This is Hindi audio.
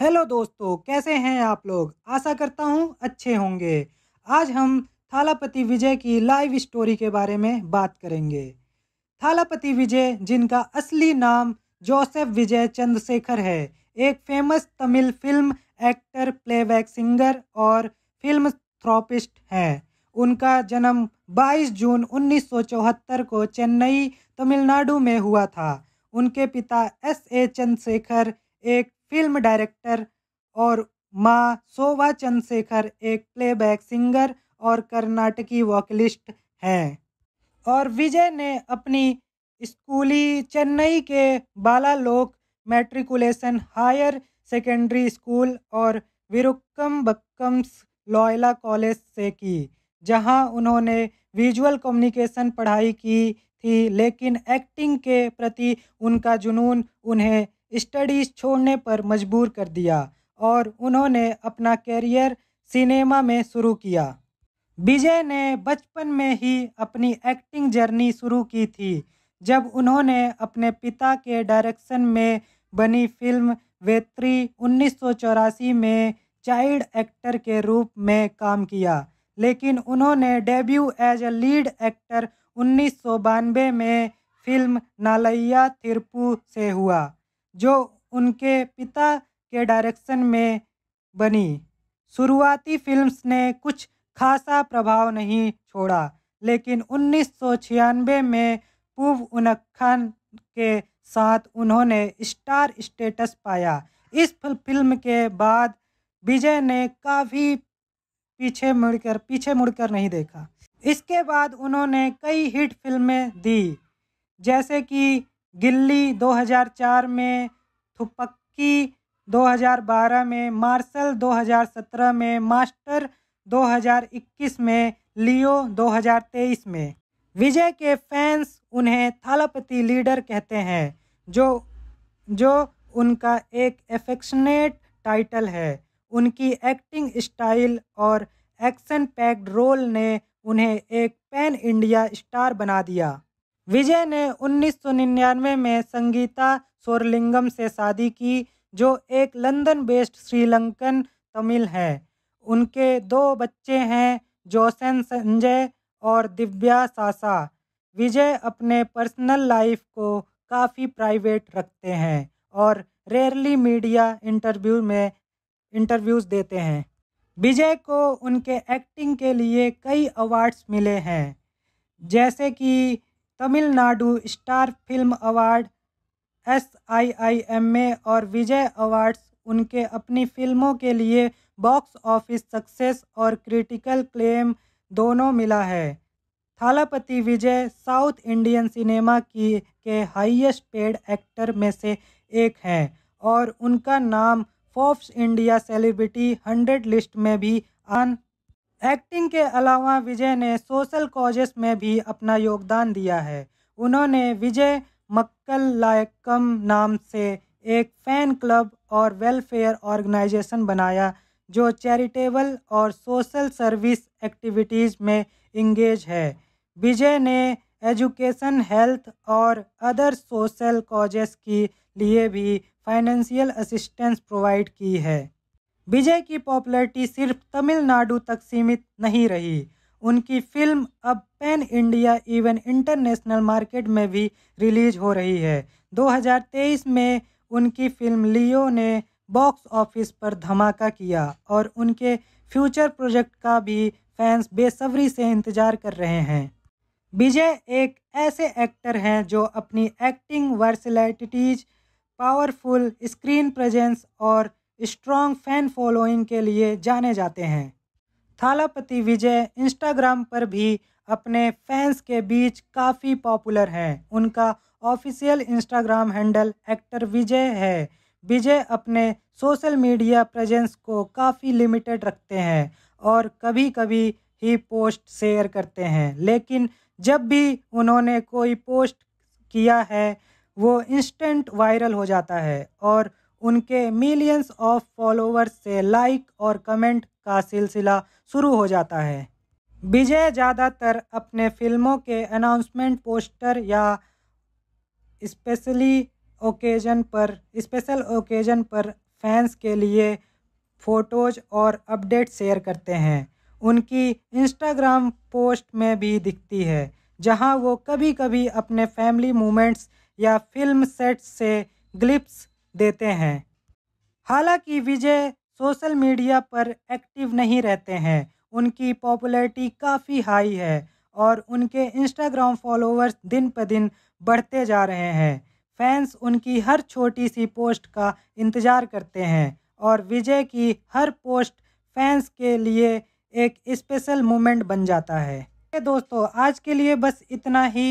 हेलो दोस्तों कैसे हैं आप लोग आशा करता हूँ अच्छे होंगे आज हम थालापति विजय की लाइव स्टोरी के बारे में बात करेंगे थालापति विजय जिनका असली नाम जोसेफ विजय चंद्रशेखर है एक famous Tamil film actor playback singer और फिल्म थ्रोपिस्ट हैं उनका जन्म 22 जून 1974 को चेन्नई तमिलनाडु में हुआ था उनके पिता एस ए चंद्रशेखर एक फिल्म डायरेक्टर और माँ शोभा चंद्रशेखर एक प्लेबैक सिंगर और कर्नाटकी वोकलिस्ट हैं और विजय ने अपनी स्कूली चेन्नई के Balalok matriculation higher secondary school और विरुक्कम बक्कम्स लॉयला कॉलेज से की जहां उन्होंने विजुअल कम्युनिकेशन पढ़ाई की थी लेकिन एक्टिंग के प्रति उनका जुनून उन्हें स्टडीज़ छोड़ने पर मजबूर कर दिया और उन्होंने अपना करियर सिनेमा में शुरू किया विजय ने बचपन में ही अपनी एक्टिंग जर्नी शुरू की थी जब उन्होंने अपने पिता के डायरेक्शन में बनी फिल्म वेत्री उन्नीस में चाइल्ड एक्टर के रूप में काम किया लेकिन उन्होंने debut as a lead actor उन्नीस में फिल्म नालैया थिरपू से हुआ जो उनके पिता के डायरेक्शन में बनी शुरुआती फिल्म्स ने कुछ खासा प्रभाव नहीं छोड़ा लेकिन उन्नीस में पूव उन खान के साथ उन्होंने स्टार स्टेटस पाया इस फिल्म के बाद विजय ने काफ़ी पीछे मुड़कर पीछे मुड़कर नहीं देखा इसके बाद उन्होंने कई हिट फिल्में दी जैसे कि गिल्ली 2004 में थुपक्की 2012 में मार्शल 2017 में मास्टर 2021 में लियो 2023 में विजय के फैंस उन्हें थालापति लीडर कहते हैं जो जो उनका एक एफेक्शनेट टाइटल है उनकी एक्टिंग स्टाइल और एक्शन पैक्ड रोल ने उन्हें एक पैन इंडिया स्टार बना दिया विजय ने 1999 में संगीता सोरलिंगम से शादी की जो एक लंदन बेस्ड श्रीलंकन तमिल है उनके दो बच्चे हैं जोसेन संजय और दिव्या सासा विजय अपने पर्सनल लाइफ को काफ़ी प्राइवेट रखते हैं और रेयरली मीडिया इंटरव्यू में इंटरव्यूज़ देते हैं विजय को उनके एक्टिंग के लिए कई अवार्ड्स मिले हैं जैसे कि Tamil Nadu star film award S I I M A और विजय अवार्ड्स उनके अपनी फिल्मों के लिए बॉक्स ऑफिस सक्सेस और क्रिटिकल क्लेम दोनों मिला है Thalapathy Vijay South Indian cinema की के हाईएस्ट पेड एक्टर में से एक हैं और उनका नाम Forbes India celebrity hundred list में भी आन एक्टिंग के अलावा विजय ने सोशल कॉजेस में भी अपना योगदान दिया है उन्होंने विजय मक्कल लायकम नाम से एक फ़ैन क्लब और वेलफेयर ऑर्गेनाइजेशन बनाया जो चैरिटेबल और सोशल सर्विस एक्टिविटीज़ में इंगेज है विजय ने एजुकेशन हेल्थ और अदर सोशल कॉजेस के लिए भी फाइनेंशियल असिस्टेंस प्रोवाइड की है विजय की पॉपुलैरिटी सिर्फ तमिलनाडु तक सीमित नहीं रही उनकी फिल्म अब pan India even international market में भी रिलीज हो रही है 2023 में उनकी फिल्म लियो ने बॉक्स ऑफिस पर धमाका किया और उनके फ्यूचर प्रोजेक्ट का भी फैंस बेसब्री से इंतजार कर रहे हैं विजय एक ऐसे एक्टर हैं जो अपनी acting versatility powerful screen presence और स्ट्रॉन्ग फैन फॉलोइंग के लिए जाने जाते हैं थालापति विजय इंस्टाग्राम पर भी अपने फैंस के बीच काफ़ी पॉपुलर हैं उनका official Instagram handle actor Vijay है विजय अपने सोशल मीडिया प्रेजेंस को काफ़ी लिमिटेड रखते हैं और कभी कभी ही पोस्ट शेयर करते हैं लेकिन जब भी उन्होंने कोई पोस्ट किया है वो इंस्टेंट वायरल हो जाता है और उनके मिलियंस ऑफ फॉलोअर्स से लाइक और कमेंट का सिलसिला शुरू हो जाता है विजय ज़्यादातर अपने फिल्मों के अनाउंसमेंट पोस्टर या स्पेशली ओकेजन पर स्पेशल ओकेजन पर फैंस के लिए फ़ोटोज़ और अपडेट शेयर करते हैं उनकी इंस्टाग्राम पोस्ट में भी दिखती है जहां वो कभी कभी अपने फैमिली मोमेंट्स या फिल्म सेट्स से ग्लिप्स देते हैं हालांकि विजय सोशल मीडिया पर एक्टिव नहीं रहते हैं उनकी पॉपुलैरिटी काफ़ी हाई है और उनके इंस्टाग्राम फॉलोअर्स दिन ब दिन बढ़ते जा रहे हैं फैंस उनकी हर छोटी सी पोस्ट का इंतज़ार करते हैं और विजय की हर पोस्ट फैंस के लिए एक स्पेशल मोमेंट बन जाता है दोस्तों आज के लिए बस इतना ही